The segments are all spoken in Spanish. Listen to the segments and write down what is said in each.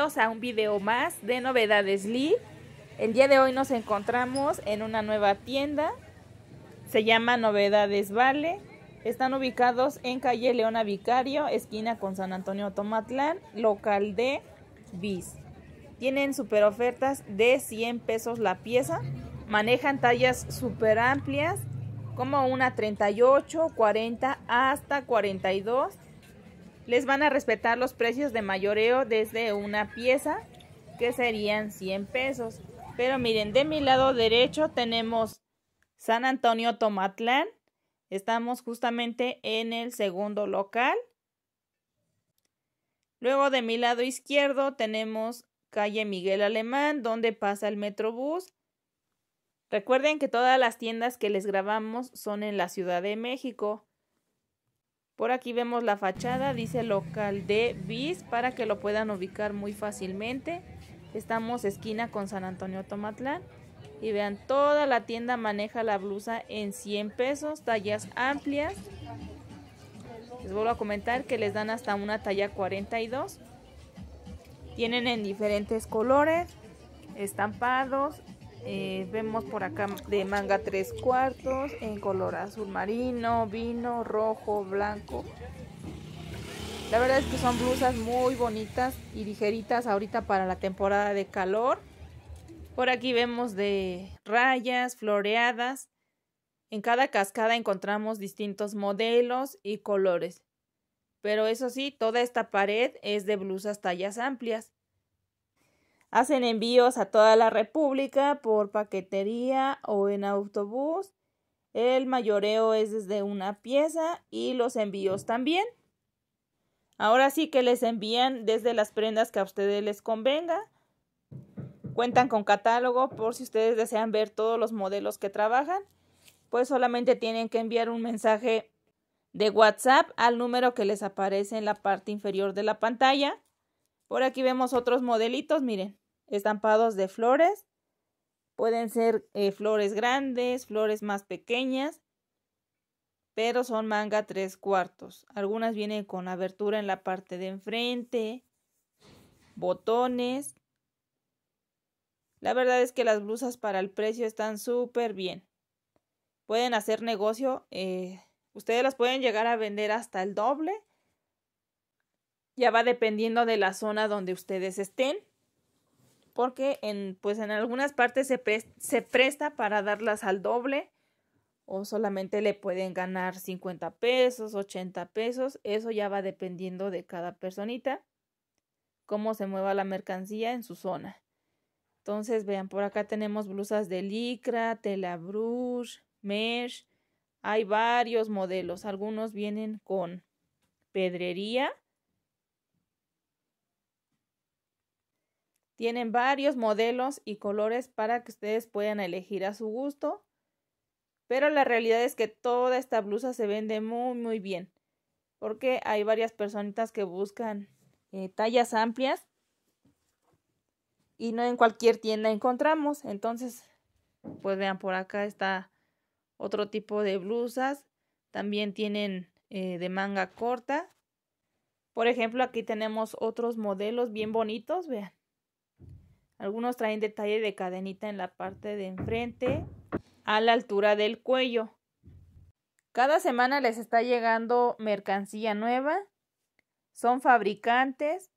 a un video más de Novedades Lee. El día de hoy nos encontramos en una nueva tienda, se llama Novedades Vale. Están ubicados en calle Leona Vicario, esquina con San Antonio Tomatlán, local de Bis. Tienen super ofertas de 100 pesos la pieza, manejan tallas super amplias como una 38, 40 hasta 42 les van a respetar los precios de mayoreo desde una pieza que serían 100 pesos. Pero miren, de mi lado derecho tenemos San Antonio Tomatlán. Estamos justamente en el segundo local. Luego de mi lado izquierdo tenemos calle Miguel Alemán, donde pasa el Metrobús. Recuerden que todas las tiendas que les grabamos son en la Ciudad de México. Por aquí vemos la fachada, dice local de bis para que lo puedan ubicar muy fácilmente. Estamos esquina con San Antonio Tomatlán. Y vean, toda la tienda maneja la blusa en 100 pesos, tallas amplias. Les vuelvo a comentar que les dan hasta una talla 42. Tienen en diferentes colores, estampados, eh, vemos por acá de manga tres cuartos en color azul marino, vino, rojo, blanco. La verdad es que son blusas muy bonitas y ligeritas ahorita para la temporada de calor. Por aquí vemos de rayas, floreadas. En cada cascada encontramos distintos modelos y colores. Pero eso sí, toda esta pared es de blusas tallas amplias. Hacen envíos a toda la República por paquetería o en autobús. El mayoreo es desde una pieza y los envíos también. Ahora sí que les envían desde las prendas que a ustedes les convenga. Cuentan con catálogo por si ustedes desean ver todos los modelos que trabajan. Pues solamente tienen que enviar un mensaje de WhatsApp al número que les aparece en la parte inferior de la pantalla. Por aquí vemos otros modelitos, miren estampados de flores. Pueden ser eh, flores grandes, flores más pequeñas, pero son manga tres cuartos. Algunas vienen con abertura en la parte de enfrente, botones. La verdad es que las blusas para el precio están súper bien. Pueden hacer negocio. Eh, ustedes las pueden llegar a vender hasta el doble. Ya va dependiendo de la zona donde ustedes estén porque en, pues en algunas partes se, se presta para darlas al doble o solamente le pueden ganar 50 pesos, 80 pesos, eso ya va dependiendo de cada personita, cómo se mueva la mercancía en su zona. Entonces, vean, por acá tenemos blusas de licra, tela brush, mesh, hay varios modelos, algunos vienen con pedrería, Tienen varios modelos y colores para que ustedes puedan elegir a su gusto. Pero la realidad es que toda esta blusa se vende muy muy bien. Porque hay varias personitas que buscan eh, tallas amplias. Y no en cualquier tienda encontramos. Entonces, pues vean, por acá está otro tipo de blusas. También tienen eh, de manga corta. Por ejemplo, aquí tenemos otros modelos bien bonitos, vean. Algunos traen detalle de cadenita en la parte de enfrente a la altura del cuello. Cada semana les está llegando mercancía nueva. Son fabricantes.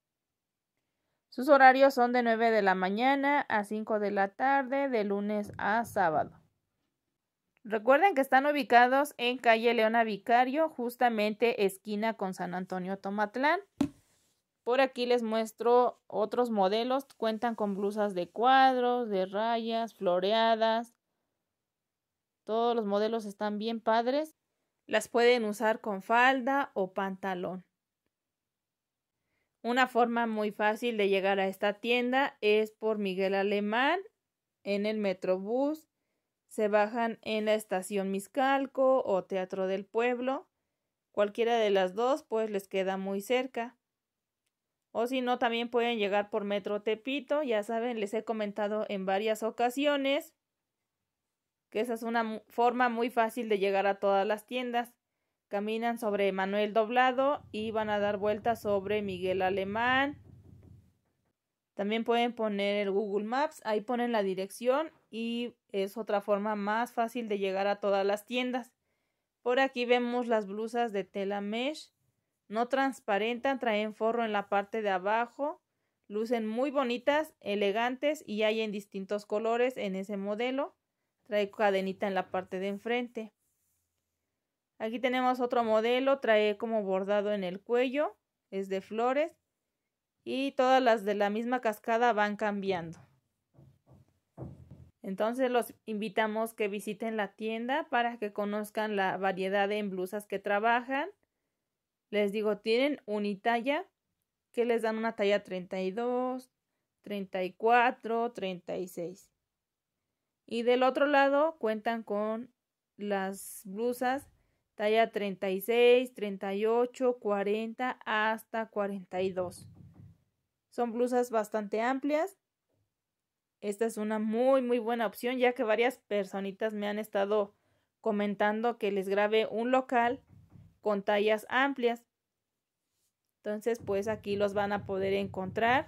Sus horarios son de 9 de la mañana a 5 de la tarde, de lunes a sábado. Recuerden que están ubicados en calle Leona Vicario, justamente esquina con San Antonio Tomatlán. Por aquí les muestro otros modelos. Cuentan con blusas de cuadros, de rayas, floreadas. Todos los modelos están bien padres. Las pueden usar con falda o pantalón. Una forma muy fácil de llegar a esta tienda es por Miguel Alemán en el Metrobús. Se bajan en la estación Miscalco o Teatro del Pueblo. Cualquiera de las dos pues les queda muy cerca. O si no, también pueden llegar por Metro Tepito. Ya saben, les he comentado en varias ocasiones que esa es una forma muy fácil de llegar a todas las tiendas. Caminan sobre Manuel Doblado y van a dar vueltas sobre Miguel Alemán. También pueden poner el Google Maps, ahí ponen la dirección y es otra forma más fácil de llegar a todas las tiendas. Por aquí vemos las blusas de tela mesh no transparentan, traen forro en la parte de abajo, lucen muy bonitas, elegantes y hay en distintos colores en ese modelo. Trae cadenita en la parte de enfrente. Aquí tenemos otro modelo, trae como bordado en el cuello, es de flores y todas las de la misma cascada van cambiando. Entonces los invitamos que visiten la tienda para que conozcan la variedad de blusas que trabajan les digo, tienen unitalla que les dan una talla 32, 34, 36. Y del otro lado cuentan con las blusas talla 36, 38, 40 hasta 42. Son blusas bastante amplias. Esta es una muy muy buena opción ya que varias personitas me han estado comentando que les grabe un local con tallas amplias. Entonces, pues aquí los van a poder encontrar.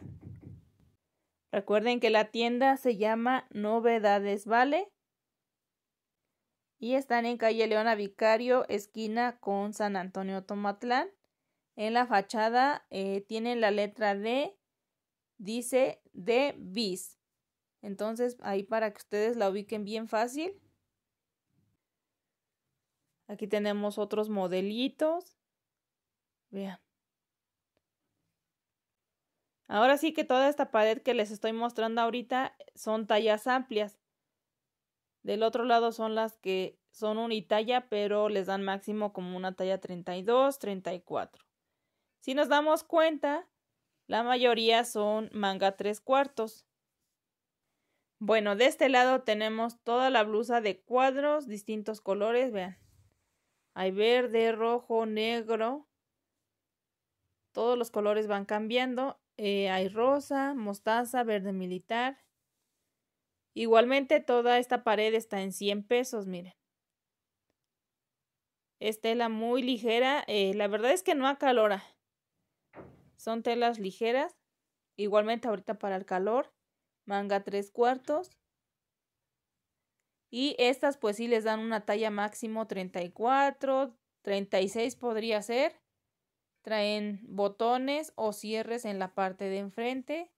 Recuerden que la tienda se llama Novedades Vale y están en calle Leona Vicario, esquina con San Antonio Tomatlán. En la fachada eh, tienen la letra D, dice D bis. Entonces ahí para que ustedes la ubiquen bien fácil. Aquí tenemos otros modelitos. Vean. Ahora sí que toda esta pared que les estoy mostrando ahorita son tallas amplias. Del otro lado son las que son unitalla, pero les dan máximo como una talla 32, 34. Si nos damos cuenta, la mayoría son manga tres cuartos. Bueno, de este lado tenemos toda la blusa de cuadros, distintos colores, vean. Hay verde, rojo, negro. Todos los colores van cambiando. Eh, hay rosa, mostaza, verde militar. Igualmente toda esta pared está en 100 pesos, miren. Es tela muy ligera. Eh, la verdad es que no acalora. Son telas ligeras. Igualmente ahorita para el calor. Manga tres cuartos. Y estas pues sí les dan una talla máximo 34, 36 podría ser. Traen botones o cierres en la parte de enfrente.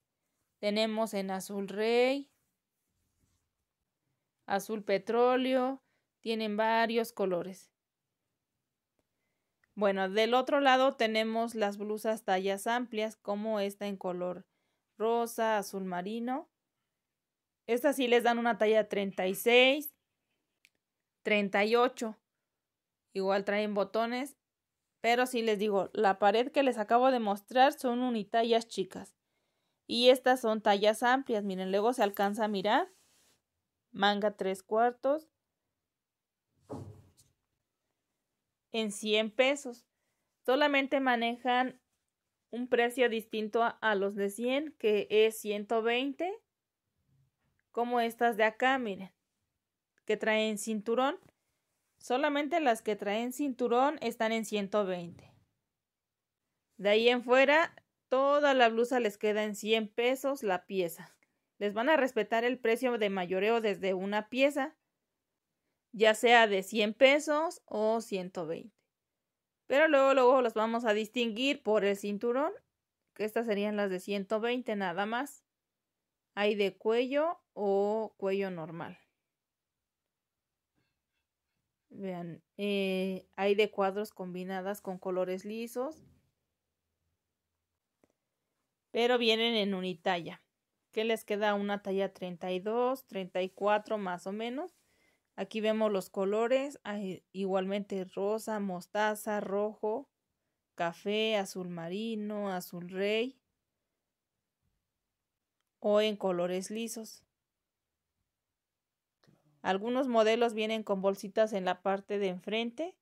Tenemos en azul rey, azul petróleo, tienen varios colores. Bueno, del otro lado tenemos las blusas tallas amplias como esta en color rosa, azul marino estas sí les dan una talla 36, 38. Igual traen botones. Pero sí les digo, la pared que les acabo de mostrar son unitallas chicas. Y estas son tallas amplias. Miren, luego se alcanza a mirar. Manga 3 cuartos. En 100 pesos. Solamente manejan un precio distinto a, los de 100, que es 120 como estas de acá, miren, que traen cinturón. Solamente las que traen cinturón están en 120. De ahí en fuera, toda la blusa les queda en 100 pesos la pieza. Les van a respetar el precio de mayoreo desde una pieza, ya sea de 100 pesos o 120. Pero luego, luego los vamos a distinguir por el cinturón, que estas serían las de 120 nada más. Hay de cuello o cuello normal. Vean, eh, hay de cuadros combinadas con colores lisos, pero vienen en unitalla. ¿Qué les queda? Una talla 32, 34 más o menos. Aquí vemos los colores, igualmente rosa, mostaza, rojo, café, azul marino, azul rey o en colores lisos. Algunos modelos vienen con bolsitas en la parte de enfrente,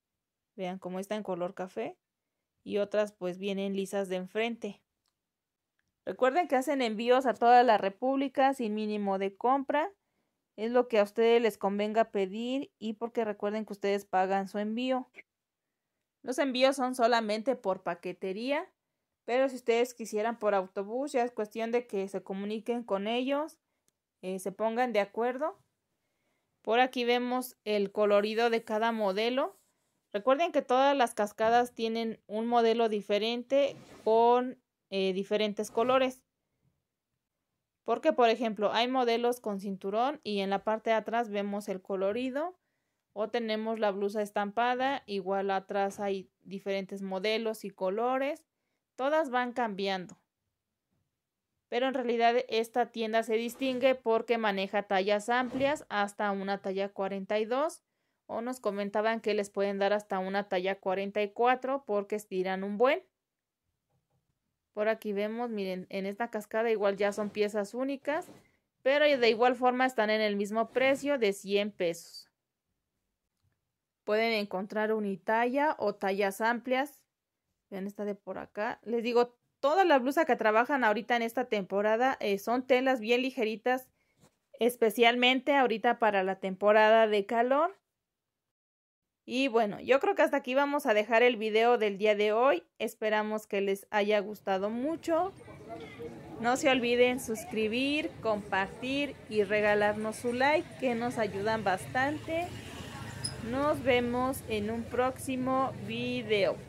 vean cómo está en color café, y otras pues vienen lisas de enfrente. Recuerden que hacen envíos a toda la República sin mínimo de compra. Es lo que a ustedes les convenga pedir y porque recuerden que ustedes pagan su envío. Los envíos son solamente por paquetería pero si ustedes quisieran por autobús, ya es cuestión de que se comuniquen con ellos, eh, se pongan de acuerdo. Por aquí vemos el colorido de cada modelo. Recuerden que todas las cascadas tienen un modelo diferente con eh, diferentes colores. Porque, por ejemplo, hay modelos con cinturón y en la parte de atrás vemos el colorido. O tenemos la blusa estampada, igual atrás hay diferentes modelos y colores. Todas van cambiando. Pero en realidad esta tienda se distingue porque maneja tallas amplias hasta una talla 42 o nos comentaban que les pueden dar hasta una talla 44 porque estiran un buen. Por aquí vemos, miren, en esta cascada igual ya son piezas únicas, pero de igual forma están en el mismo precio de 100 pesos. Pueden encontrar unitalla o tallas amplias Vean esta de por acá. Les digo, toda la blusa que trabajan ahorita en esta temporada eh, son telas bien ligeritas, especialmente ahorita para la temporada de calor. Y bueno, yo creo que hasta aquí vamos a dejar el video del día de hoy. Esperamos que les haya gustado mucho. No se olviden suscribir, compartir y regalarnos su like que nos ayudan bastante. Nos vemos en un próximo video.